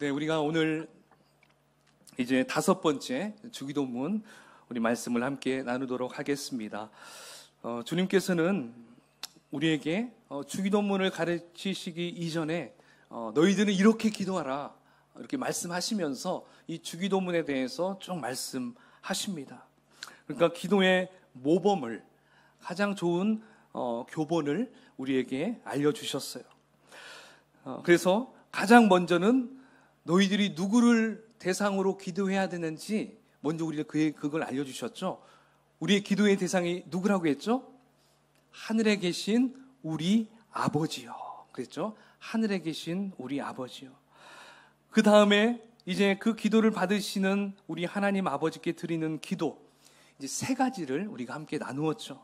네, 우리가 오늘 이제 다섯 번째 주기도문 우리 말씀을 함께 나누도록 하겠습니다. 어, 주님께서는 우리에게 어, 주기도문을 가르치시기 이전에 어, 너희들은 이렇게 기도하라 이렇게 말씀하시면서 이 주기도문에 대해서 좀 말씀하십니다. 그러니까 기도의 모범을 가장 좋은 어, 교본을 우리에게 알려주셨어요. 어, 그래서 가장 먼저는 너희들이 누구를 대상으로 기도해야 되는지 먼저 우리가 그, 그걸 알려주셨죠. 우리의 기도의 대상이 누구라고 했죠? 하늘에 계신 우리 아버지요. 그랬죠? 하늘에 계신 우리 아버지요. 그 다음에 이제 그 기도를 받으시는 우리 하나님 아버지께 드리는 기도. 이제 세 가지를 우리가 함께 나누었죠.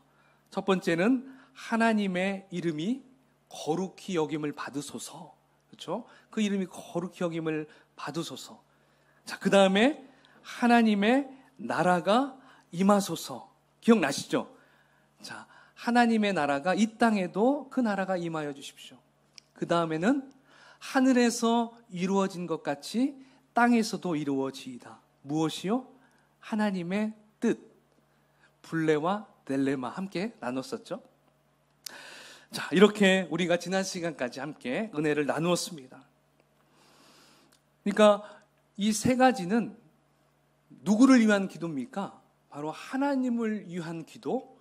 첫 번째는 하나님의 이름이 거룩히 여김을 받으소서. 그렇죠? 그 이름이 거룩히 여김을 받으소서. 자, 그 다음에 하나님의 나라가 임하소서. 기억나시죠? 자, 하나님의 나라가 이 땅에도 그 나라가 임하여 주십시오. 그 다음에는 하늘에서 이루어진 것 같이 땅에서도 이루어지이다. 무엇이요? 하나님의 뜻. 불레와 델레마 함께 나눴었죠. 자, 이렇게 우리가 지난 시간까지 함께 은혜를 나누었습니다. 그러니까 이 세 가지는 누구를 위한 기도입니까? 바로 하나님을 위한 기도,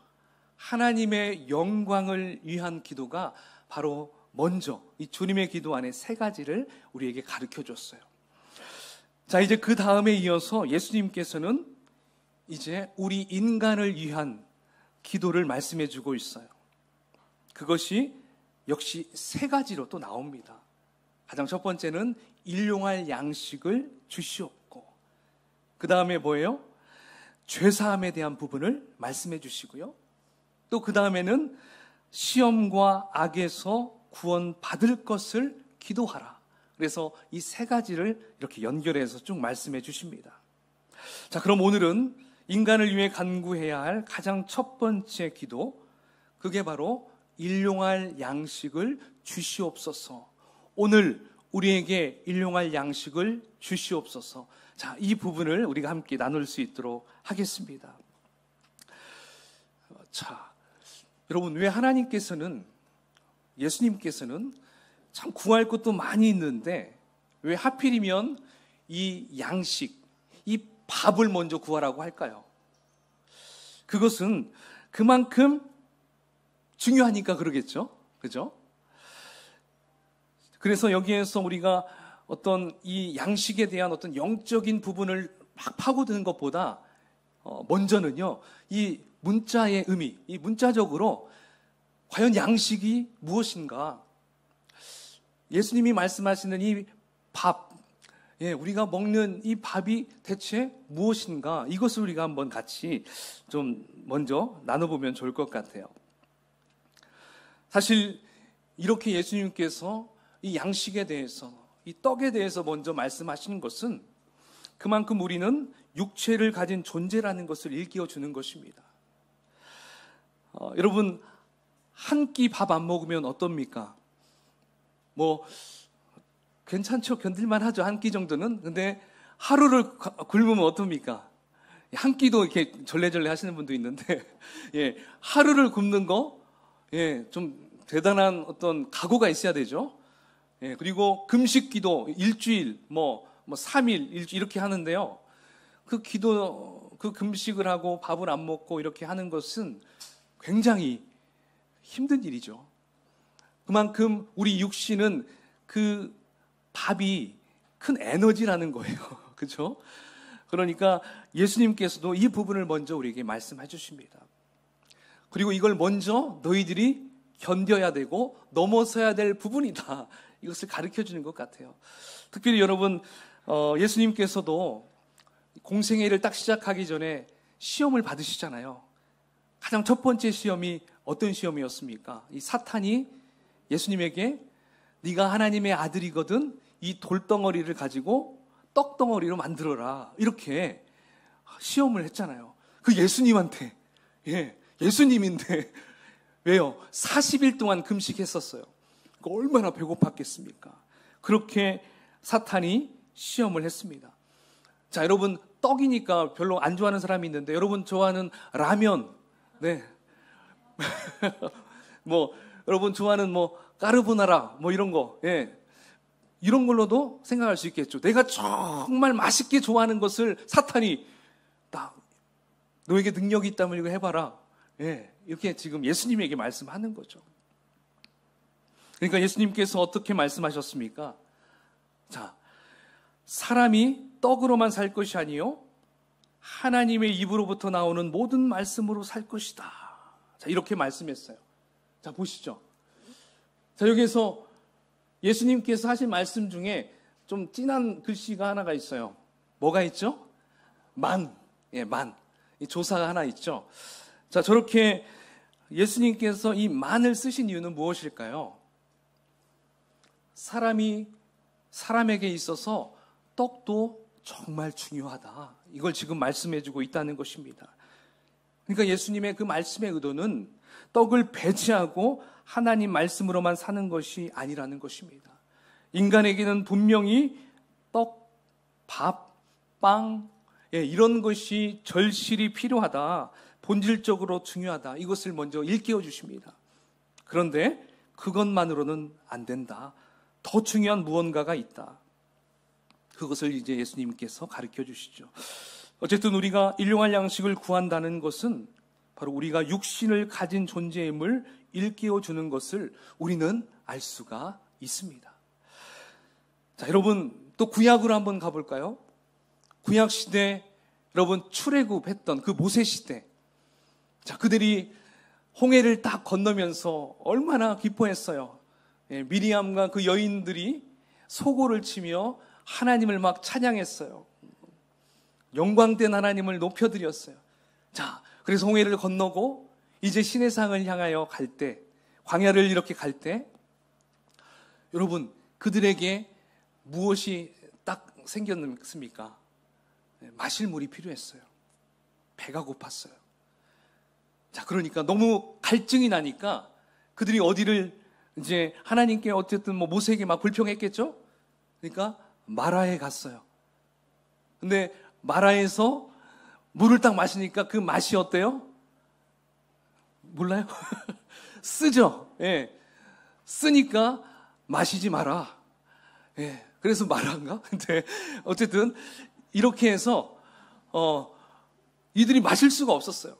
하나님의 영광을 위한 기도가 바로 먼저 이 주님의 기도 안에 세 가지를 우리에게 가르쳐 줬어요. 자, 이제 그 다음에 이어서 예수님께서는 이제 우리 인간을 위한 기도를 말씀해 주고 있어요. 그것이 역시 세 가지로 또 나옵니다. 가장 첫 번째는 일용할 양식을 주시옵고, 그 다음에 뭐예요? 죄사함에 대한 부분을 말씀해 주시고요. 또 그 다음에는 시험과 악에서 구원받을 것을 기도하라. 그래서 이 세 가지를 이렇게 연결해서 쭉 말씀해 주십니다. 자, 그럼 오늘은 인간을 위해 간구해야 할 가장 첫 번째 기도, 그게 바로 일용할 양식을 주시옵소서. 오늘 우리에게 일용할 양식을 주시옵소서. 자, 이 부분을 우리가 함께 나눌 수 있도록 하겠습니다. 자, 여러분, 왜 하나님께서는, 예수님께서는 참 구할 것도 많이 있는데, 왜 하필이면 이 양식, 이 밥을 먼저 구하라고 할까요? 그것은 그만큼 중요하니까 그러겠죠. 그죠? 그래서 여기에서 우리가 어떤 이 양식에 대한 어떤 영적인 부분을 막 파고드는 것보다 어, 먼저는요, 이 문자의 의미, 이 문자적으로 과연 양식이 무엇인가? 예수님이 말씀하시는 이 밥, 예, 우리가 먹는 이 밥이 대체 무엇인가? 이것을 우리가 한번 같이 좀 먼저 나눠보면 좋을 것 같아요. 사실 이렇게 예수님께서 이 양식에 대해서 이 떡에 대해서 먼저 말씀하시는 것은 그만큼 우리는 육체를 가진 존재라는 것을 일깨워 주는 것입니다. 어, 여러분 한 끼 밥 안 먹으면 어떻습니까? 뭐 괜찮죠. 견딜만 하죠. 한 끼 정도는. 근데 하루를 굶으면 어떻습니까? 한 끼도 이렇게 절레절레 하시는 분도 있는데, 예, 하루를 굶는 거, 예, 좀 대단한 어떤 각오가 있어야 되죠. 예, 그리고 금식 기도 일주일, 뭐, 뭐 3일, 일주일 이렇게 하는데요. 그 기도, 그 금식을 하고 밥을 안 먹고 이렇게 하는 것은 굉장히 힘든 일이죠. 그만큼 우리 육신은 그 밥이 큰 에너지라는 거예요. 그죠? 그러니까 예수님께서도 이 부분을 먼저 우리에게 말씀해 주십니다. 그리고 이걸 먼저 너희들이 견뎌야 되고 넘어서야 될 부분이다. 이것을 가르쳐 주는 것 같아요. 특별히 여러분, 어, 예수님께서도 공생의 일딱 시작하기 전에 시험을 받으시잖아요. 가장 첫 번째 시험이 어떤 시험이었습니까? 이 사탄이 예수님에게 네가 하나님의 아들이거든 이 돌덩어리를 가지고 떡덩어리로 만들어라. 이렇게 시험을 했잖아요. 그 예수님한테. 예. 예수님인데 왜요? 40일 동안 금식했었어요. 얼마나 배고팠겠습니까? 그렇게 사탄이 시험을 했습니다. 자, 여러분, 떡이니까 별로 안 좋아하는 사람이 있는데, 여러분 좋아하는 라면, 네. 뭐, 여러분 좋아하는 뭐, 까르보나라, 뭐 이런 거, 예. 이런 걸로도 생각할 수 있겠죠. 내가 정말 맛있게 좋아하는 것을 사탄이, 딱, 너에게 능력이 있다면 이거 해봐라. 예. 이렇게 지금 예수님에게 말씀하는 거죠. 그러니까 예수님께서 어떻게 말씀하셨습니까? 자, 사람이 떡으로만 살 것이 아니요 하나님의 입으로부터 나오는 모든 말씀으로 살 것이다. 자, 이렇게 말씀했어요. 자, 보시죠. 자, 여기에서 예수님께서 하신 말씀 중에 좀 진한 글씨가 하나가 있어요. 뭐가 있죠? 만. 예, 만. 조사가 하나 있죠. 자, 저렇게 예수님께서 이 만을 쓰신 이유는 무엇일까요? 사람이 사람에게 있어서 떡도 정말 중요하다. 이걸 지금 말씀해 주고 있다는 것입니다. 그러니까 예수님의 그 말씀의 의도는 떡을 배제하고 하나님 말씀으로만 사는 것이 아니라는 것입니다. 인간에게는 분명히 떡, 밥, 빵, 예, 이런 것이 절실히 필요하다. 본질적으로 중요하다. 이것을 먼저 일깨워 주십니다. 그런데 그것만으로는 안 된다. 더 중요한 무언가가 있다. 그것을 이제 예수님께서 가르쳐 주시죠. 어쨌든 우리가 일용할 양식을 구한다는 것은 바로 우리가 육신을 가진 존재임을 일깨워 주는 것을 우리는 알 수가 있습니다. 자, 여러분 또 구약으로 한번 가볼까요? 구약 시대 여러분 출애굽했던 그 모세 시대 자, 그들이 홍해를 딱 건너면서 얼마나 기뻐했어요. 예, 미리암과 그 여인들이 소고를 치며 하나님을 막 찬양했어요. 영광된 하나님을 높여드렸어요. 자, 그래서 홍해를 건너고 이제 신해상을 향하여 갈 때, 광야를 이렇게 갈 때, 여러분, 그들에게 무엇이 딱 생겼습니까? 예, 마실 물이 필요했어요. 배가 고팠어요. 자, 그러니까 너무 갈증이 나니까 그들이 어디를 이제 하나님께 어쨌든 뭐 모세에게 막 불평했겠죠? 그러니까 마라에 갔어요. 근데 마라에서 물을 딱 마시니까 그 맛이 어때요? 몰라요? 쓰죠? 예. 쓰니까 마시지 마라. 예. 그래서 마라인가? 근데 어쨌든 이렇게 해서 어 이들이 마실 수가 없었어요.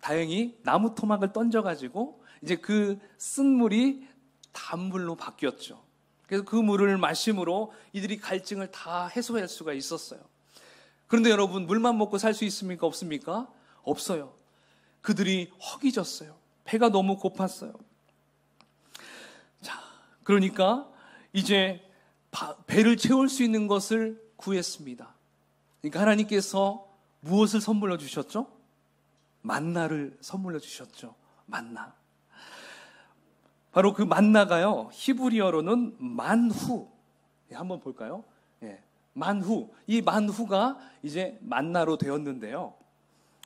다행히 나무 토막을 던져가지고 이제 그 쓴물이 단물로 바뀌었죠. 그래서 그 물을 마심으로 이들이 갈증을 다 해소할 수가 있었어요. 그런데 여러분, 물만 먹고 살 수 있습니까? 없습니까? 없어요. 그들이 허기졌어요. 배가 너무 고팠어요. 자, 그러니까 이제 배를 채울 수 있는 것을 구했습니다. 그러니까 하나님께서 무엇을 선물로 주셨죠? 만나를 선물로 주셨죠. 만나. 바로 그 만나가요. 히브리어로는 만후. 예, 한번 볼까요? 예. 만후. 이 만후가 이제 만나로 되었는데요.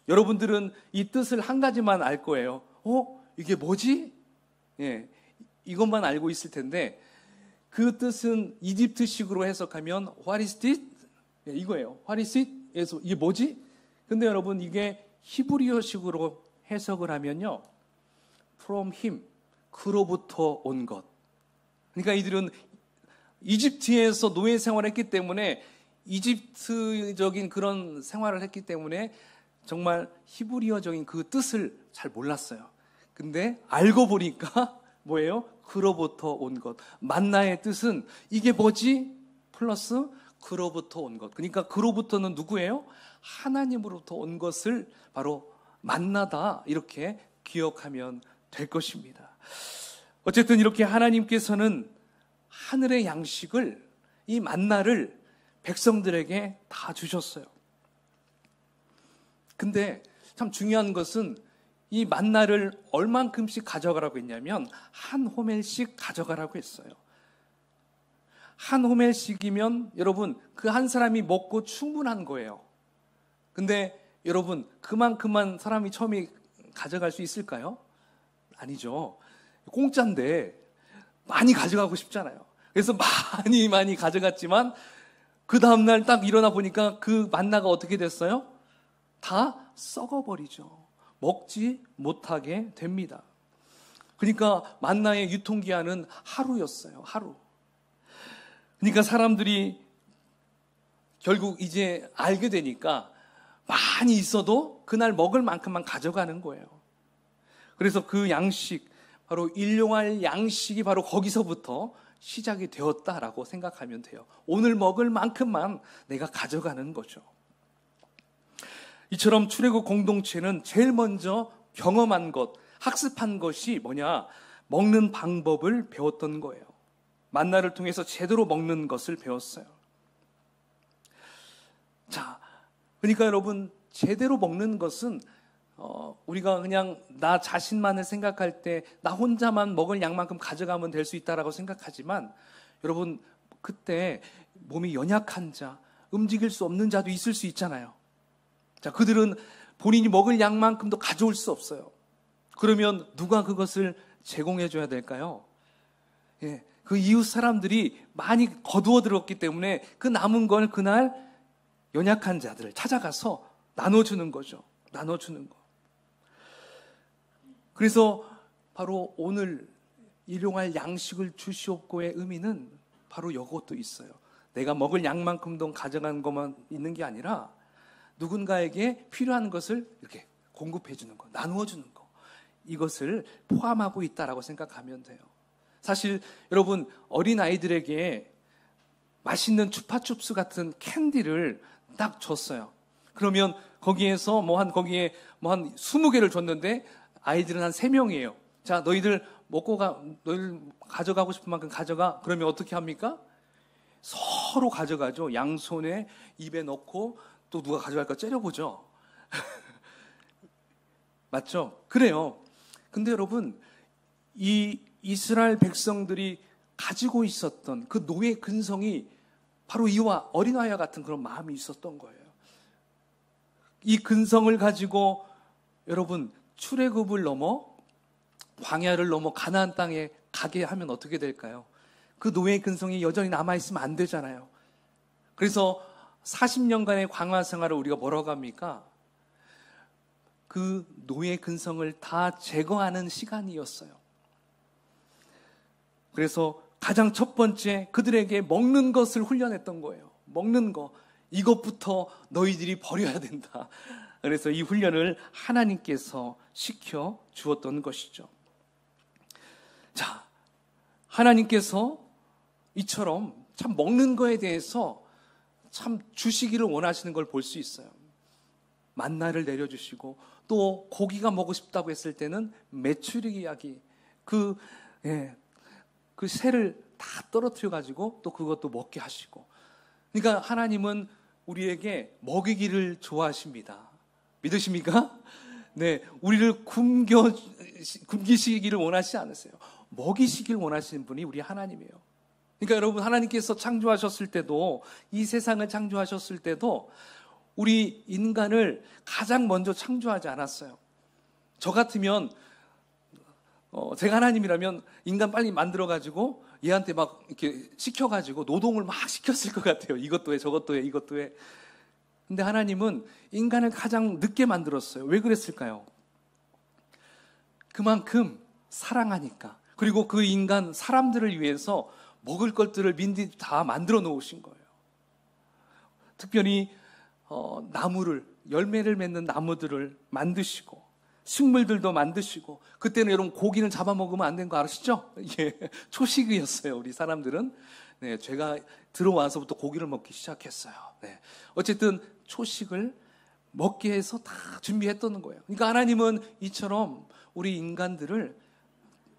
여러분들은 이 뜻을 한 가지만 알 거예요. 어? 이게 뭐지? 예. 이것만 알고 있을 텐데 그 뜻은 이집트식으로 해석하면 what is i s 예, 이거예요. what is it? 그래서 이게 뭐지? 근데 여러분 이게 히브리어식으로 해석을 하면요. from him, 그로부터 온 것. 그러니까 이들은 이집트에서 노예 생활을 했기 때문에 이집트적인 그런 생활을 했기 때문에 정말 히브리어적인 그 뜻을 잘 몰랐어요. 근데 알고 보니까 뭐예요? 그로부터 온 것. 만나의 뜻은 이게 뭐지? 플러스 그로부터 온 것. 그러니까 그로부터는 누구예요? 하나님으로부터 온 것을 바로 만나다 이렇게 기억하면 될 것입니다. 어쨌든 이렇게 하나님께서는 하늘의 양식을 이 만나를 백성들에게 다 주셨어요. 근데 참 중요한 것은 이 만나를 얼만큼씩 가져가라고 했냐면 한 호멜씩 가져가라고 했어요. 한 호멜씩이면 여러분 그 한 사람이 먹고 충분한 거예요. 근데 여러분 그만큼만 사람이 처음에 가져갈 수 있을까요? 아니죠. 공짜인데 많이 가져가고 싶잖아요. 그래서 많이 많이 가져갔지만 그 다음날 딱 일어나 보니까 그 만나가 어떻게 됐어요? 다 썩어버리죠. 먹지 못하게 됩니다. 그러니까 만나의 유통기한은 하루였어요. 하루. 그러니까 사람들이 결국 이제 알게 되니까 많이 있어도 그날 먹을 만큼만 가져가는 거예요. 그래서 그 양식, 바로 일용할 양식이 바로 거기서부터 시작이 되었다라고 생각하면 돼요. 오늘 먹을 만큼만 내가 가져가는 거죠. 이처럼 출애굽 공동체는 제일 먼저 경험한 것, 학습한 것이 뭐냐? 먹는 방법을 배웠던 거예요. 만나를 통해서 제대로 먹는 것을 배웠어요. 자, 그러니까 여러분 제대로 먹는 것은 어, 우리가 그냥 나 자신만을 생각할 때 나 혼자만 먹을 양만큼 가져가면 될 수 있다라고 생각하지만 여러분 그때 몸이 연약한 자, 움직일 수 없는 자도 있을 수 있잖아요. 자, 그들은 본인이 먹을 양만큼도 가져올 수 없어요. 그러면 누가 그것을 제공해 줘야 될까요? 예, 그 이웃 사람들이 많이 거두어 들었기 때문에 그 남은 걸 그날 연약한 자들을 찾아가서 나눠주는 거죠. 나눠주는 거. 그래서 바로 오늘 일용할 양식을 주시옵고의 의미는 바로 이것도 있어요. 내가 먹을 양만큼 도 가져간 것만 있는 게 아니라 누군가에게 필요한 것을 이렇게 공급해 주는 거, 나누어 주는 거. 이것을 포함하고 있다라고 생각하면 돼요. 사실 여러분 어린 아이들에게 맛있는 추파춥스 같은 캔디를 딱 줬어요. 그러면 거기에서 뭐 한 거기에 뭐 한 20개를 줬는데 아이들은 한 3명이에요. 자, 너희들 먹고 가 너희들 가져가고 싶은 만큼 가져가. 그러면 어떻게 합니까? 서로 가져가죠. 양손에 입에 넣고 또 누가 가져갈까 째려보죠. 맞죠? 그래요. 근데 여러분 이 이스라엘 백성들이 가지고 있었던 그 노예 근성이 바로 이와 어린아이와 같은 그런 마음이 있었던 거예요. 이 근성을 가지고 여러분 출애굽을 넘어 광야를 넘어 가나안 땅에 가게 하면 어떻게 될까요? 그 노예 근성이 여전히 남아 있으면 안 되잖아요. 그래서 40년간의 광야 생활을 우리가 뭐라고 합니까? 그 노예 근성을 다 제거하는 시간이었어요. 그래서 가장 첫 번째 그들에게 먹는 것을 훈련했던 거예요. 먹는 거. 이것부터 너희들이 버려야 된다. 그래서 이 훈련을 하나님께서 시켜 주었던 것이죠. 자, 하나님께서 이처럼 참 먹는 거에 대해서 참 주시기를 원하시는 걸 볼 수 있어요. 만나를 내려주시고 또 고기가 먹고 싶다고 했을 때는 메추리 이야기 그 예, 그 새를 다 떨어뜨려 가지고 또 그것도 먹게 하시고. 그러니까 하나님은 우리에게 먹이기를 좋아하십니다. 믿으십니까? 네, 우리를 굶겨 굶기시기를 원하시지 않으세요. 먹이시길 원하시는 분이 우리 하나님이에요. 그러니까 여러분 하나님께서 창조하셨을 때도 이 세상을 창조하셨을 때도 우리 인간을 가장 먼저 창조하지 않았어요. 저 같으면 어, 제가 하나님이라면 인간 빨리 만들어가지고 얘한테 막 이렇게 시켜가지고 노동을 막 시켰을 것 같아요. 이것도 해, 저것도 해, 이것도 해. 근데 하나님은 인간을 가장 늦게 만들었어요. 왜 그랬을까요? 그만큼 사랑하니까. 그리고 그 인간 사람들을 위해서 먹을 것들을 민디 다 만들어 놓으신 거예요. 특별히 어, 나무를 열매를 맺는 나무들을 만드시고 식물들도 만드시고 그때는 여러분 고기는 잡아먹으면 안 된 거 아시죠? 예, 초식이었어요 우리 사람들은 네, 제가 들어와서부터 고기를 먹기 시작했어요. 네, 어쨌든 초식을 먹게 해서 다 준비했던 거예요. 그러니까 하나님은 이처럼 우리 인간들을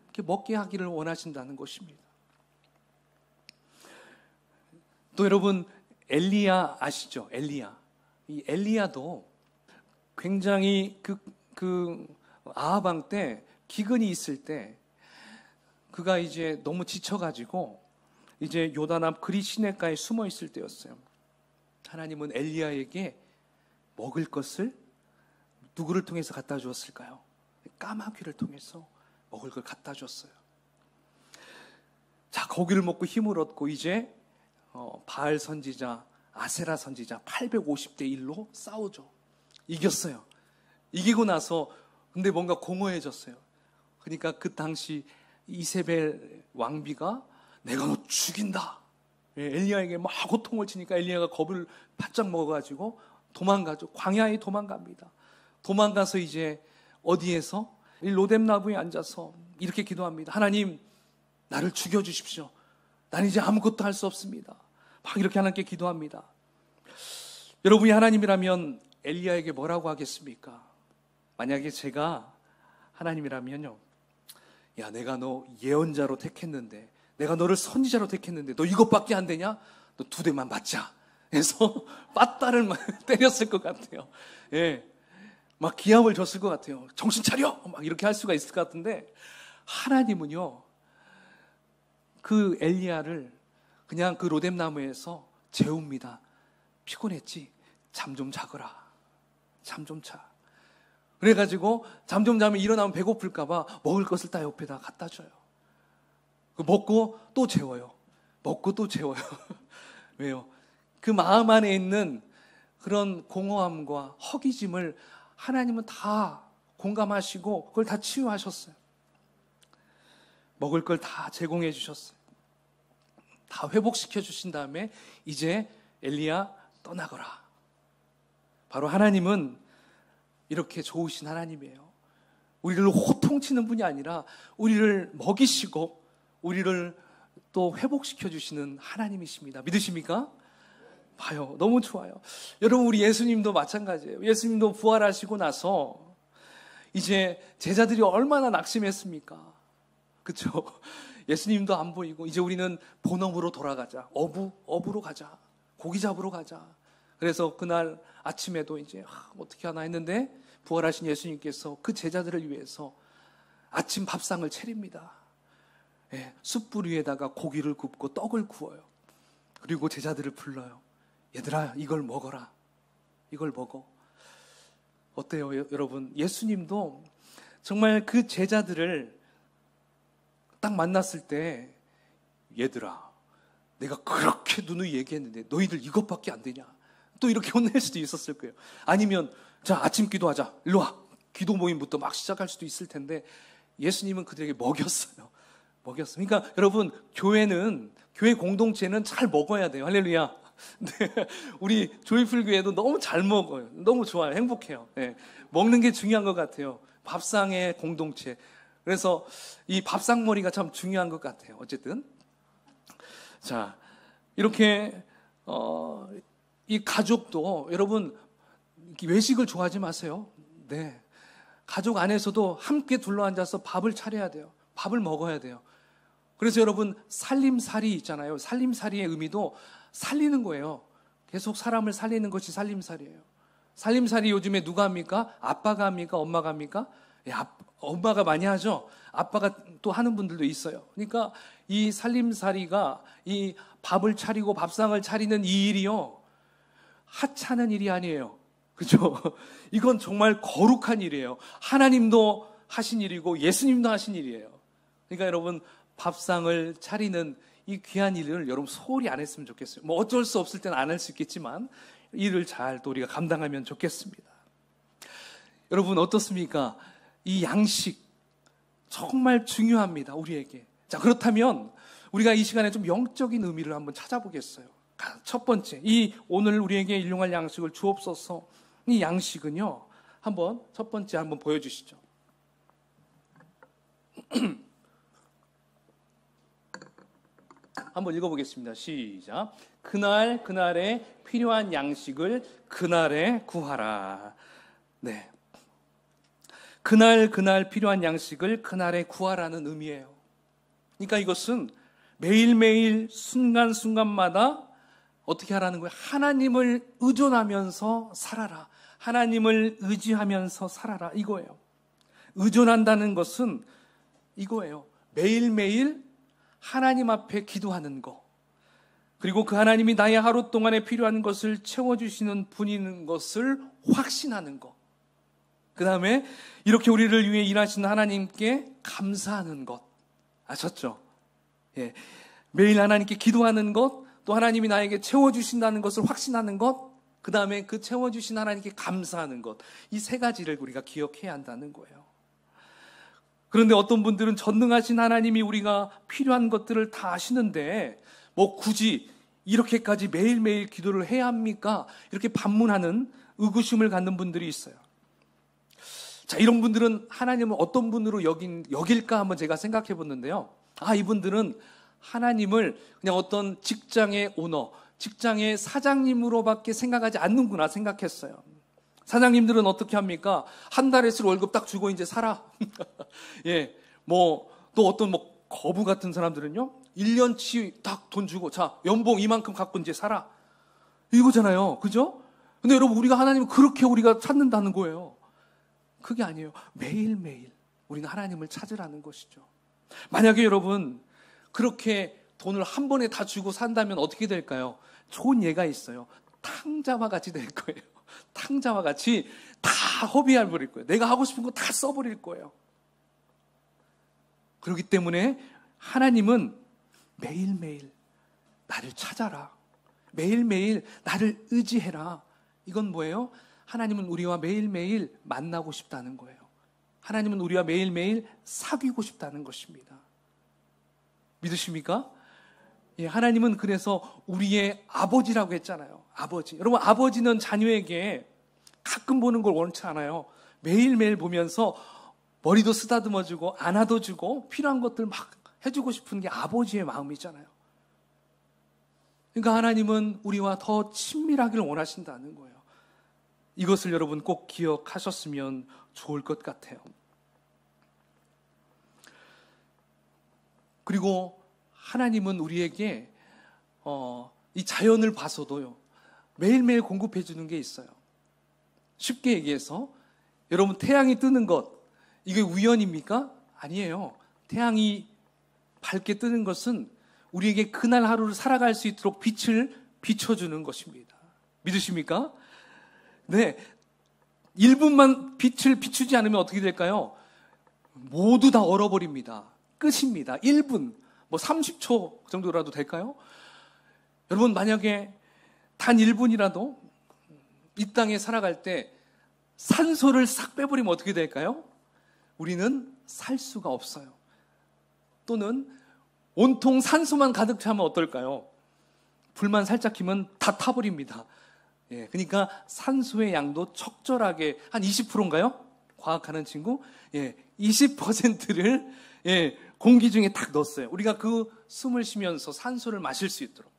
이렇게 먹게 하기를 원하신다는 것입니다. 또 여러분 엘리야 아시죠? 엘리야. 이 엘리야도 굉장히 그그 아하방 때 기근이 있을 때 그가 이제 너무 지쳐가지고 이제 요단 앞 그리 시내가에 숨어 있을 때였어요. 하나님은 엘리야에게 먹을 것을 누구를 통해서 갖다 주었을까요? 까마귀를 통해서 먹을 걸 갖다 줬어요. 자, 거기를 먹고 힘을 얻고 이제 어, 바알 선지자, 아세라 선지자 850대 1로 싸우죠. 이겼어요. 이기고 나서 근데 뭔가 공허해졌어요. 그러니까 그 당시 이세벨 왕비가 내가 너 죽인다. 예, 엘리야에게 막 고통을 치니까 엘리야가 겁을 바짝 먹어가지고 도망가죠. 광야에 도망갑니다. 도망가서 이제 어디에서 이 로뎀나무에 앉아서 이렇게 기도합니다. 하나님 나를 죽여 주십시오. 난 이제 아무것도 할 수 없습니다. 막 이렇게 하나님께 기도합니다. 여러분이 하나님이라면 엘리야에게 뭐라고 하겠습니까? 만약에 제가 하나님이라면요. 야, 내가 너 예언자로 택했는데, 내가 너를 선지자로 택했는데, 너 이것밖에 안 되냐? 너 두 대만 맞자. 해서 빠따를 때렸을 것 같아요. 예. 막 기합을 줬을 것 같아요. 정신 차려! 막 이렇게 할 수가 있을 것 같은데, 하나님은요, 그 엘리야를 그냥 그 로뎀나무에서 재웁니다. 피곤했지? 잠 좀 자거라. 잠 좀 자. 그래가지고 잠 좀 자면 일어나면 배고플까봐 먹을 것을 다 옆에다 갖다 줘요. 그 먹고 또 재워요. 먹고 또 재워요. 왜요? 그 마음 안에 있는 그런 공허함과 허기짐을 하나님은 다 공감하시고 그걸 다 치유하셨어요. 먹을 걸 다 제공해 주셨어요. 다 회복시켜 주신 다음에 이제 엘리야 떠나거라. 바로 하나님은 이렇게 좋으신 하나님이에요. 우리를 호통치는 분이 아니라 우리를 먹이시고 우리를 또 회복시켜 주시는 하나님이십니다. 믿으십니까? 봐요. 너무 좋아요. 여러분 우리 예수님도 마찬가지예요. 예수님도 부활하시고 나서 이제 제자들이 얼마나 낙심했습니까? 그렇죠? 예수님도 안 보이고 이제 우리는 본업으로 돌아가자. 어부 어부로 가자. 고기 잡으러 가자. 그래서 그날 아침에도 이제 아, 어떻게 하나 했는데 부활하신 예수님께서 그 제자들을 위해서 아침 밥상을 차립니다. 예, 숯불 위에다가 고기를 굽고 떡을 구워요. 그리고 제자들을 불러요. 얘들아, 이걸 먹어라. 이걸 먹어. 어때요, 여러분? 예수님도 정말 그 제자들을 딱 만났을 때, 얘들아, 내가 그렇게 누누이 얘기했는데 너희들 이것밖에 안 되냐? 또 이렇게 혼낼 수도 있었을 거예요. 아니면 자, 아침 기도하자. 일로 와. 기도 모임부터 막 시작할 수도 있을 텐데 예수님은 그들에게 먹였어요. 먹였어요. 그러니까 여러분, 교회는 교회 공동체는 잘 먹어야 돼요. 할렐루야. 네, 우리 조이풀 교회도 너무 잘 먹어요. 너무 좋아요. 행복해요. 네, 먹는 게 중요한 것 같아요. 밥상의 공동체. 그래서 이 밥상머리가 참 중요한 것 같아요. 어쨌든. 자, 이렇게, 어, 이 가족도 여러분 외식을 좋아하지 마세요. 네. 가족 안에서도 함께 둘러앉아서 밥을 차려야 돼요. 밥을 먹어야 돼요. 그래서 여러분 살림살이 있잖아요. 살림살이의 의미도 살리는 거예요. 계속 사람을 살리는 것이 살림살이에요. 살림살이 요즘에 누가 합니까? 아빠가 합니까? 엄마가 합니까? 야, 예, 엄마가 많이 하죠. 아빠가 또 하는 분들도 있어요. 그러니까 이 살림살이가 이 밥을 차리고 밥상을 차리는 이 일이요. 하찮은 일이 아니에요. 그죠? 이건 정말 거룩한 일이에요. 하나님도 하신 일이고 예수님도 하신 일이에요. 그러니까 여러분 밥상을 차리는 이 귀한 일을 여러분 소홀히 안 했으면 좋겠어요. 뭐 어쩔 수 없을 때는 안 할 수 있겠지만 일을 잘 또 우리가 감당하면 좋겠습니다. 여러분 어떻습니까? 이 양식 정말 중요합니다. 우리에게. 자, 그렇다면 우리가 이 시간에 좀 영적인 의미를 한번 찾아보겠어요. 첫 번째, 이 오늘 우리에게 일용할 양식을 주옵소서 이 양식은요. 한번 첫 번째 한번 보여 주시죠. 한번 읽어 보겠습니다. 시작. 그날 그날에 필요한 양식을 그날에 구하라. 네. 그날 그날 필요한 양식을 그날에 구하라는 의미예요. 그러니까 이것은 매일매일 순간순간마다 어떻게 하라는 거예요? 하나님을 의존하면서 살아라. 하나님을 의지하면서 살아라 이거예요. 의존한다는 것은 이거예요. 매일매일 하나님 앞에 기도하는 거. 그리고 그 하나님이 나의 하루 동안에 필요한 것을 채워주시는 분인 것을 확신하는 것. 그 다음에 이렇게 우리를 위해 일하시는 하나님께 감사하는 것. 아셨죠? 예. 매일 하나님께 기도하는 것, 또 하나님이 나에게 채워주신다는 것을 확신하는 것, 그 다음에 그 채워주신 하나님께 감사하는 것. 이 세 가지를 우리가 기억해야 한다는 거예요. 그런데 어떤 분들은 전능하신 하나님이 우리가 필요한 것들을 다 아시는데, 뭐 굳이 이렇게까지 매일매일 기도를 해야 합니까? 이렇게 반문하는 의구심을 갖는 분들이 있어요. 자, 이런 분들은 하나님을 어떤 분으로 여긴, 여길까 한번 제가 생각해 봤는데요. 아, 이분들은 하나님을 그냥 어떤 직장의 오너, 직장의 사장님으로밖에 생각하지 않는구나 생각했어요. 사장님들은 어떻게 합니까? 한달에쓸 월급 딱 주고 이제 살아. 예. 뭐, 또 어떤 뭐, 거부 같은 사람들은요? 1년치 딱 돈 주고, 자, 연봉 이만큼 갖고 이제 살아. 이거잖아요. 그죠? 근데 여러분, 우리가 하나님을 그렇게 우리가 찾는다는 거예요. 그게 아니에요. 매일매일 우리는 하나님을 찾으라는 것이죠. 만약에 여러분, 그렇게 돈을 한 번에 다 주고 산다면 어떻게 될까요? 좋은 예가 있어요. 탕자와 같이 될 거예요. 탕자와 같이 다 허비할 버릴 거예요. 내가 하고 싶은 거 다 써버릴 거예요. 그렇기 때문에 하나님은 매일매일 나를 찾아라. 매일매일 나를 의지해라. 이건 뭐예요? 하나님은 우리와 매일매일 만나고 싶다는 거예요. 하나님은 우리와 매일매일 사귀고 싶다는 것입니다. 믿으십니까? 예, 하나님은 그래서 우리의 아버지라고 했잖아요. 아버지. 여러분, 아버지는 자녀에게 가끔 보는 걸 원치 않아요. 매일매일 보면서 머리도 쓰다듬어주고, 안아도 주고, 필요한 것들 막 해주고 싶은 게 아버지의 마음이잖아요. 그러니까 하나님은 우리와 더 친밀하기를 원하신다는 거예요. 이것을 여러분 꼭 기억하셨으면 좋을 것 같아요. 그리고 하나님은 우리에게 어, 이 자연을 봐서도요 매일매일 공급해 주는 게 있어요. 쉽게 얘기해서 여러분 태양이 뜨는 것 이게 우연입니까? 아니에요. 태양이 밝게 뜨는 것은 우리에게 그날 하루를 살아갈 수 있도록 빛을 비춰주는 것입니다. 믿으십니까? 네. 1분만 빛을 비추지 않으면 어떻게 될까요? 모두 다 얼어버립니다. 끝입니다. 1분. 뭐 30초 정도라도 될까요? 여러분, 만약에 단 1분이라도 이 땅에 살아갈 때 산소를 싹 빼버리면 어떻게 될까요? 우리는 살 수가 없어요. 또는 온통 산소만 가득 차면 어떨까요? 불만 살짝 키면 다 타버립니다. 예, 그러니까 산소의 양도 적절하게 한 20%인가요? 과학하는 친구? 예, 20%를 예, 공기 중에 탁 넣었어요. 우리가 그 숨을 쉬면서 산소를 마실 수 있도록.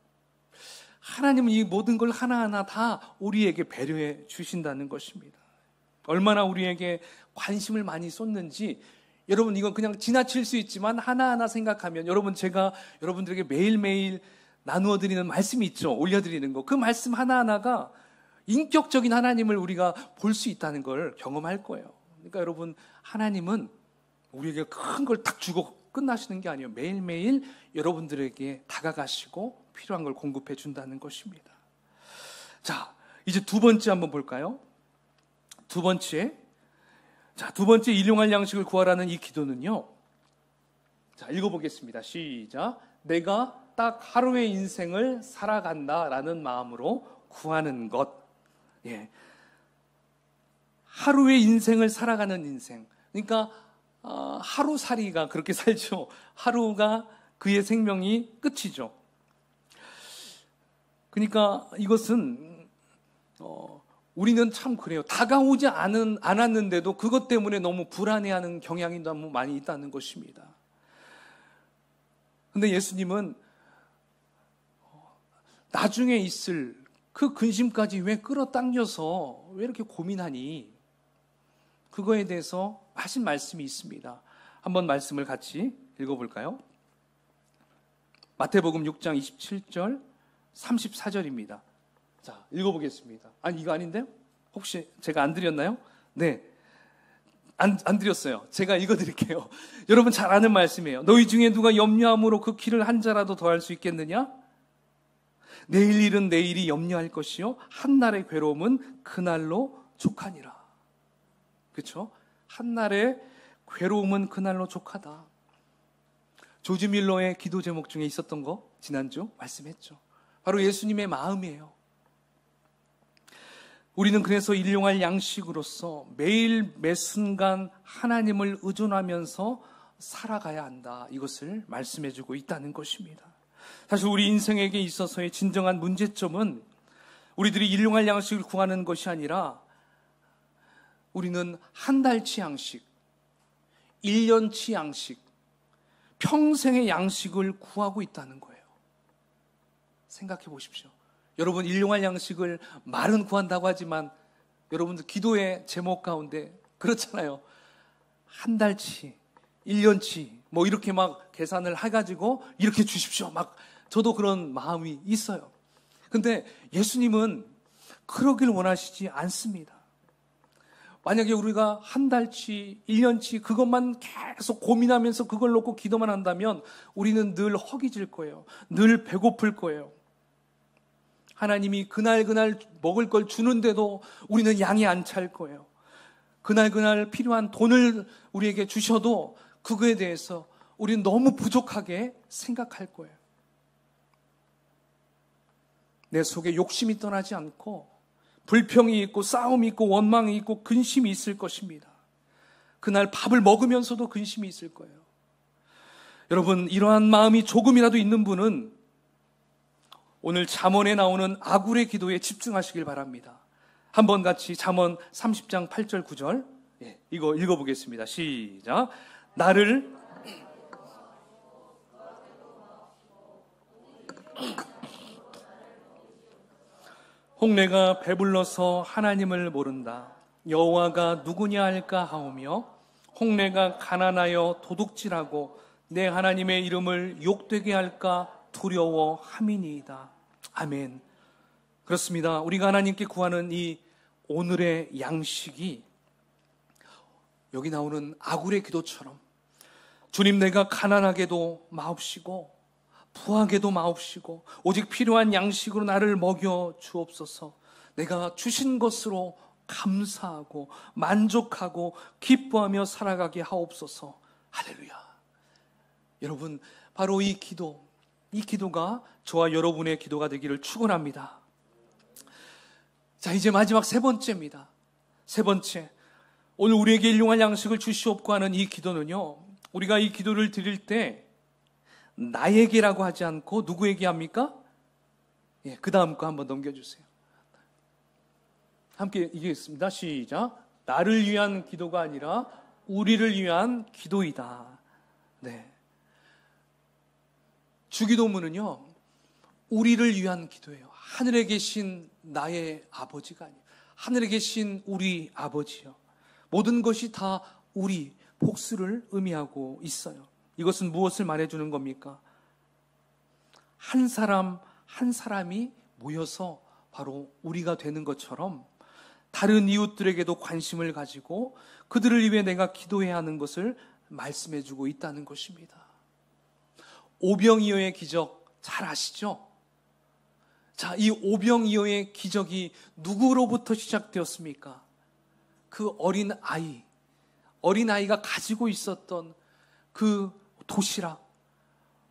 하나님은 이 모든 걸 하나하나 다 우리에게 배려해 주신다는 것입니다. 얼마나 우리에게 관심을 많이 쏟는지 여러분 이건 그냥 지나칠 수 있지만 하나하나 생각하면 여러분 제가 여러분들에게 매일매일 나누어 드리는 말씀이 있죠. 올려 드리는 거. 그 말씀 하나하나가 인격적인 하나님을 우리가 볼 수 있다는 걸 경험할 거예요. 그러니까 여러분 하나님은 우리에게 큰 걸 딱 주고 끝나시는 게 아니에요. 매일매일 여러분들에게 다가가시고 필요한 걸 공급해 준다는 것입니다. 자, 이제 두 번째 한번 볼까요? 두 번째. 자, 두 번째 일용할 양식을 구하라는 이 기도는요. 자, 읽어보겠습니다. 시작. 내가 딱 하루의 인생을 살아간다라는 마음으로 구하는 것. 예. 하루의 인생을 살아가는 인생. 그러니까 어, 하루살이가 그렇게 살죠. 하루가 그의 생명이 끝이죠. 그러니까 이것은 어, 우리는 참 그래요. 다가오지 않은, 않았는데도 그것 때문에 너무 불안해하는 경향이 너무 많이 있다는 것입니다. 근데 예수님은 어, 나중에 있을 그 근심까지 왜 끌어당겨서 왜 이렇게 고민하니? 그거에 대해서 하신 말씀이 있습니다. 한번 말씀을 같이 읽어볼까요? 마태복음 6장 27절 34절입니다. 자, 읽어보겠습니다. 아니, 이거 아닌데? 혹시 제가 안 드렸나요? 네. 안, 안 드렸어요. 제가 읽어드릴게요. 여러분 잘 아는 말씀이에요. 너희 중에 누가 염려함으로 그 키를 한 자라도 더 할 수 있겠느냐? 내일 일은 내일이 염려할 것이요. 한날의 괴로움은 그날로 족하니라. 그쵸? 한날의 괴로움은 그날로 족하다. 조지 밀러의 기도 제목 중에 있었던 거 지난주 말씀했죠. 바로 예수님의 마음이에요. 우리는 그래서 일용할 양식으로서 매일 매순간 하나님을 의존하면서 살아가야 한다. 이것을 말씀해 주고 있다는 것입니다. 사실 우리 인생에게 있어서의 진정한 문제점은 우리들이 일용할 양식을 구하는 것이 아니라 우리는 한 달치 양식, 1년치 양식, 평생의 양식을 구하고 있다는 거예요. 생각해 보십시오. 여러분, 일용할 양식을 말은 구한다고 하지만 여러분들 기도의 제목 가운데 그렇잖아요. 한 달치, 1년치, 뭐 이렇게 막 계산을 해가지고 이렇게 주십시오. 막 저도 그런 마음이 있어요. 근데 예수님은 그러길 원하시지 않습니다. 만약에 우리가 한 달치, 1년치 그것만 계속 고민하면서 그걸 놓고 기도만 한다면 우리는 늘 허기질 거예요. 늘 배고플 거예요. 하나님이 그날그날 먹을 걸 주는데도 우리는 양이 안 찰 거예요. 그날그날 필요한 돈을 우리에게 주셔도 그거에 대해서 우리는 너무 부족하게 생각할 거예요. 내 속에 욕심이 떠나지 않고 불평이 있고 싸움이 있고 원망이 있고 근심이 있을 것입니다. 그날 밥을 먹으면서도 근심이 있을 거예요. 여러분, 이러한 마음이 조금이라도 있는 분은 오늘 잠언에 나오는 아굴의 기도에 집중하시길 바랍니다. 한번 같이 잠언 30장 8절 9절 예, 이거 읽어보겠습니다. 시작. 나를 홍래가 배불러서 하나님을 모른다. 여호와가 누구냐 할까 하오며 홍래가 가난하여 도둑질하고 내 하나님의 이름을 욕되게 할까 두려워함이니이다. 아멘. 그렇습니다. 우리가 하나님께 구하는 이 오늘의 양식이 여기 나오는 아굴의 기도처럼 주님 내가 가난하게도 마옵시고 부하게도 마옵시고 오직 필요한 양식으로 나를 먹여 주옵소서. 내가 주신 것으로 감사하고 만족하고 기뻐하며 살아가게 하옵소서. 할렐루야. 여러분, 바로 이 기도, 이 기도가 저와 여러분의 기도가 되기를 축원합니다. 자, 이제 마지막 세 번째입니다. 세 번째. 오늘 우리에게 일용할 양식을 주시옵고 하는 이 기도는요. 우리가 이 기도를 드릴 때 나에게라고 하지 않고 누구에게 합니까? 예, 그 다음 거 한번 넘겨주세요. 함께 읽겠습니다. 시작. 나를 위한 기도가 아니라 우리를 위한 기도이다. 네. 주기도문은요, 우리를 위한 기도예요. 하늘에 계신 나의 아버지가 아니에요. 하늘에 계신 우리 아버지요. 모든 것이 다 우리 복수를 의미하고 있어요. 이것은 무엇을 말해주는 겁니까? 한 사람 한 사람이 모여서 바로 우리가 되는 것처럼 다른 이웃들에게도 관심을 가지고 그들을 위해 내가 기도해야 하는 것을 말씀해주고 있다는 것입니다. 오병이어의 기적 잘 아시죠? 자, 이 오병이어의 기적이 누구로부터 시작되었습니까? 그 어린 아이, 어린 아이가 가지고 있었던 그 도시락,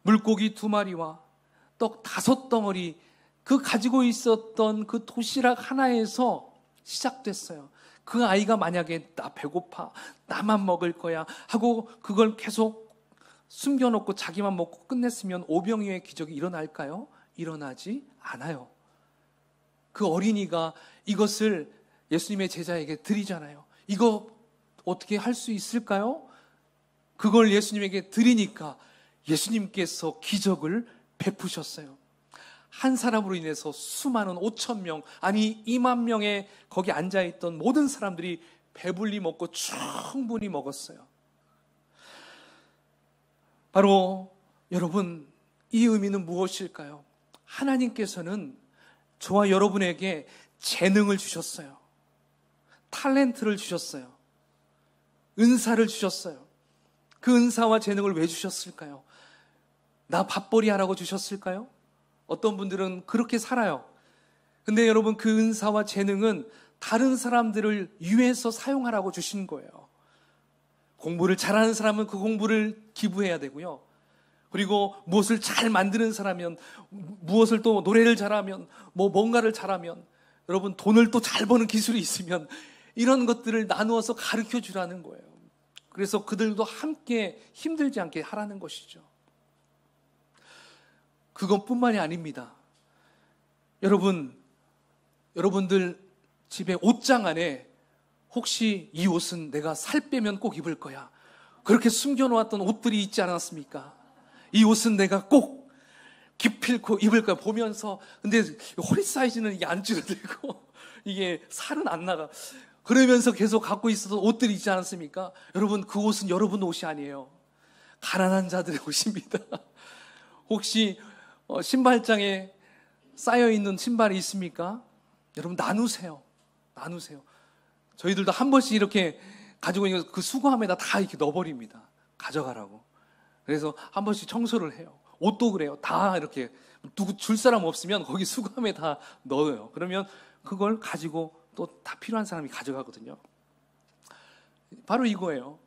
물고기 두 마리와 떡 다섯 덩어리 그 가지고 있었던 그 도시락 하나에서 시작됐어요. 그 아이가 만약에 나 배고파, 나만 먹을 거야 하고 그걸 계속 숨겨놓고 자기만 먹고 끝냈으면 오병이의 기적이 일어날까요? 일어나지 않아요. 그 어린이가 이것을 예수님의 제자에게 드리잖아요. 이거 어떻게 할 수 있을까요? 그걸 예수님에게 드리니까 예수님께서 기적을 베푸셨어요. 한 사람으로 인해서 수많은 5천 명, 아니 2만 명의 거기 앉아 있던 모든 사람들이 배불리 먹고 충분히 먹었어요. 바로 여러분, 이 의미는 무엇일까요? 하나님께서는 저와 여러분에게 재능을 주셨어요. 탤런트를 주셨어요. 은사를 주셨어요. 그 은사와 재능을 왜 주셨을까요? 나 밥벌이 하라고 주셨을까요? 어떤 분들은 그렇게 살아요. 근데 여러분 그 은사와 재능은 다른 사람들을 위해서 사용하라고 주신 거예요. 공부를 잘하는 사람은 그 공부를 기부해야 되고요. 그리고 무엇을 잘 만드는 사람이면 무엇을 또 노래를 잘하면 뭐 뭔가를 잘하면 여러분 돈을 또 잘 버는 기술이 있으면 이런 것들을 나누어서 가르쳐 주라는 거예요. 그래서 그들도 함께 힘들지 않게 하라는 것이죠. 그것뿐만이 아닙니다. 여러분, 여러분들 집에 옷장 안에 혹시 이 옷은 내가 살 빼면 꼭 입을 거야. 그렇게 숨겨놓았던 옷들이 있지 않았습니까? 이 옷은 내가 꼭 기필코 입을 거야. 보면서. 근데 허리 사이즈는 이게 안 줄어들고, 이게 살은 안 나가. 그러면서 계속 갖고 있었던 옷들이 있지 않았습니까? 여러분, 그 옷은 여러분 옷이 아니에요. 가난한 자들의 옷입니다. 혹시 어, 신발장에 쌓여 있는 신발이 있습니까? 여러분, 나누세요. 나누세요. 저희들도 한 번씩 이렇게 가지고 있는 그 수거함에다 다 이렇게 넣어버립니다. 가져가라고. 그래서 한 번씩 청소를 해요. 옷도 그래요. 다 이렇게 누구 줄 사람 없으면 거기 수거함에 다 넣어요. 그러면 그걸 가지고 또다 필요한 사람이 가져가거든요. 바로 이거예요.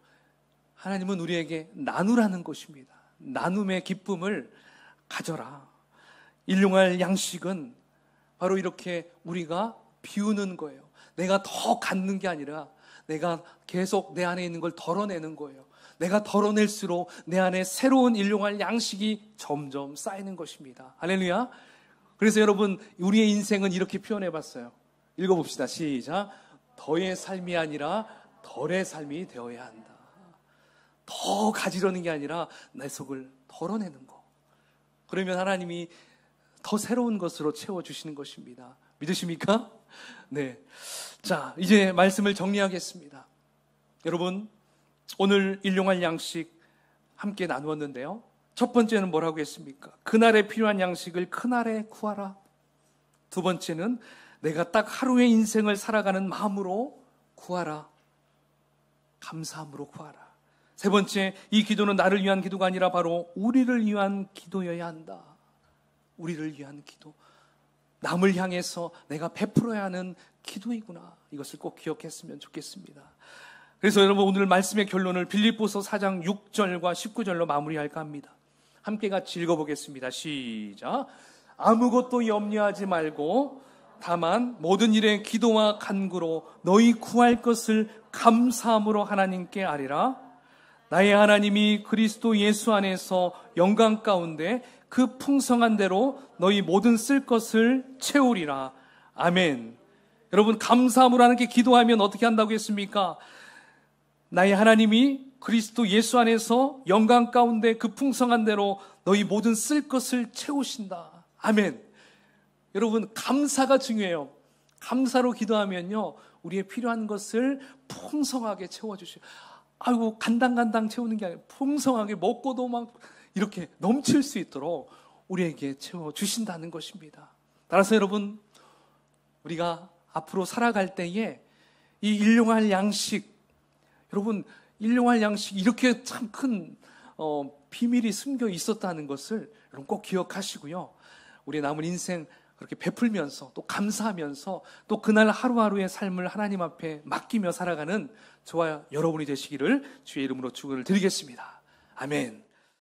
하나님은 우리에게 나누라는 것입니다. 나눔의 기쁨을 가져라. 일용할 양식은 바로 이렇게 우리가 비우는 거예요. 내가 더 갖는 게 아니라 내가 계속 내 안에 있는 걸 덜어내는 거예요. 내가 덜어낼수록 내 안에 새로운 일용할 양식이 점점 쌓이는 것입니다. 할렐루야. 그래서 여러분, 우리의 인생은 이렇게 표현해 봤어요. 읽어봅시다. 시작. 더의 삶이 아니라 덜의 삶이 되어야 한다. 더 가지려는 게 아니라 내 속을 덜어내는 것. 그러면 하나님이 더 새로운 것으로 채워주시는 것입니다. 믿으십니까? 네. 자, 이제 말씀을 정리하겠습니다. 여러분, 오늘 일용할 양식 함께 나누었는데요. 첫 번째는 뭐라고 했습니까? 그날에 필요한 양식을 그날에 구하라. 두 번째는 내가 딱 하루의 인생을 살아가는 마음으로 구하라. 감사함으로 구하라. 세 번째, 이 기도는 나를 위한 기도가 아니라 바로 우리를 위한 기도여야 한다. 우리를 위한 기도. 남을 향해서 내가 베풀어야 하는 기도이구나. 이것을 꼭 기억했으면 좋겠습니다. 그래서 여러분 오늘 말씀의 결론을 빌립보서 4장 6절과 19절로 마무리할까 합니다. 함께 같이 읽어보겠습니다. 시작. 아무것도 염려하지 말고 다만 모든 일에 기도와 간구로 너희 구할 것을 감사함으로 하나님께 아리라 나의 하나님이 그리스도 예수 안에서 영광 가운데 그 풍성한 대로 너희 모든 쓸 것을 채우리라 아멘. 여러분 감사함으로 하나님께 기도하면 어떻게 한다고 했습니까? 나의 하나님이 그리스도 예수 안에서 영광 가운데 그 풍성한 대로 너희 모든 쓸 것을 채우신다. 아멘. 여러분, 감사가 중요해요. 감사로 기도하면요. 우리의 필요한 것을 풍성하게 채워주시 아이고, 간당간당 채우는 게 아니라 풍성하게 먹고도 막 이렇게 넘칠 수 있도록 우리에게 채워주신다는 것입니다. 따라서 여러분, 우리가 앞으로 살아갈 때에 이 일용할 양식, 여러분, 일용할 양식, 이렇게 참큰 어, 비밀이 숨겨 있었다는 것을 여러분 꼭 기억하시고요. 우리 남은 인생 그렇게 베풀면서 또 감사하면서 또 그날 하루하루의 삶을 하나님 앞에 맡기며 살아가는 저와 여러분이 되시기를 주의 이름으로 축원을 드리겠습니다. 아멘.